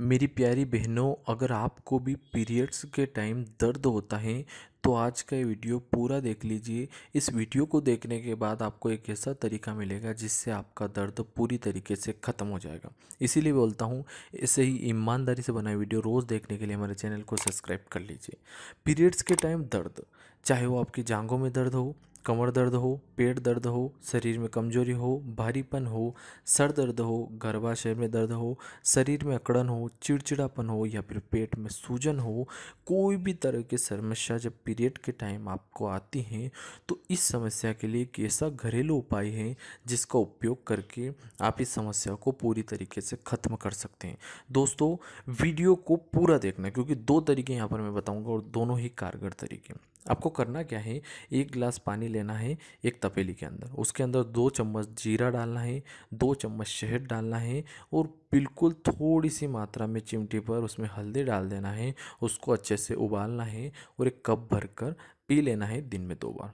मेरी प्यारी बहनों अगर आपको भी पीरियड्स के टाइम दर्द होता है तो आज का ये वीडियो पूरा देख लीजिए इस वीडियो को देखने के बाद आपको एक ऐसा तरीका मिलेगा जिससे आपका दर्द पूरी तरीके से ख़त्म हो जाएगा इसीलिए बोलता हूँ ऐसे ही ईमानदारी से बनाए वीडियो रोज़ देखने के लिए हमारे चैनल को सब्सक्राइब कर लीजिए पीरियड्स के टाइम दर्द चाहे वो आपकी जांघों में दर्द हो कमर दर्द हो पेट दर्द हो शरीर में कमजोरी हो भारीपन हो सर दर्द हो गर्भाशय में दर्द हो शरीर में अकड़न हो चिड़चिड़ापन हो या फिर पेट में सूजन हो कोई भी तरह की समस्या जब पीरियड के टाइम आपको आती हैं तो इस समस्या के लिए एक ऐसा घरेलू उपाय है जिसका उपयोग करके आप इस समस्या को पूरी तरीके से ख़त्म कर सकते हैं दोस्तों वीडियो को पूरा देखना क्योंकि दो तरीके यहाँ पर मैं बताऊँगा और दोनों ही कारगर तरीके आपको करना क्या है एक गिलास पानी लेना है एक तपेली के अंदर उसके अंदर दो चम्मच जीरा डालना है दो चम्मच शहद डालना है और बिल्कुल थोड़ी सी मात्रा में चिमटी पर उसमें हल्दी डाल देना है उसको अच्छे से उबालना है और एक कप भर कर पी लेना है दिन में दो बार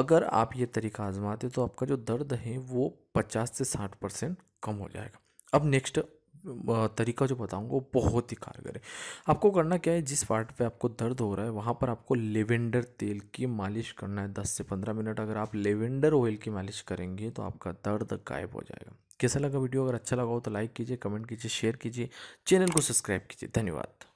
अगर आप ये तरीका आजमाते तो आपका जो दर्द है वो पचास से साठ परसेंट कम हो जाएगा अब नेक्स्ट तरीका जो बताऊँगा वो बहुत ही कारगर है आपको करना क्या है जिस पार्ट पे आपको दर्द हो रहा है वहाँ पर आपको लेवेंडर तेल की मालिश करना है दस से पंद्रह मिनट अगर आप लेवेंडर ऑयल की मालिश करेंगे तो आपका दर्द गायब हो जाएगा कैसा लगा वीडियो अगर अच्छा लगा हो तो लाइक कीजिए कमेंट कीजिए शेयर कीजिए चैनल को सब्सक्राइब कीजिए धन्यवाद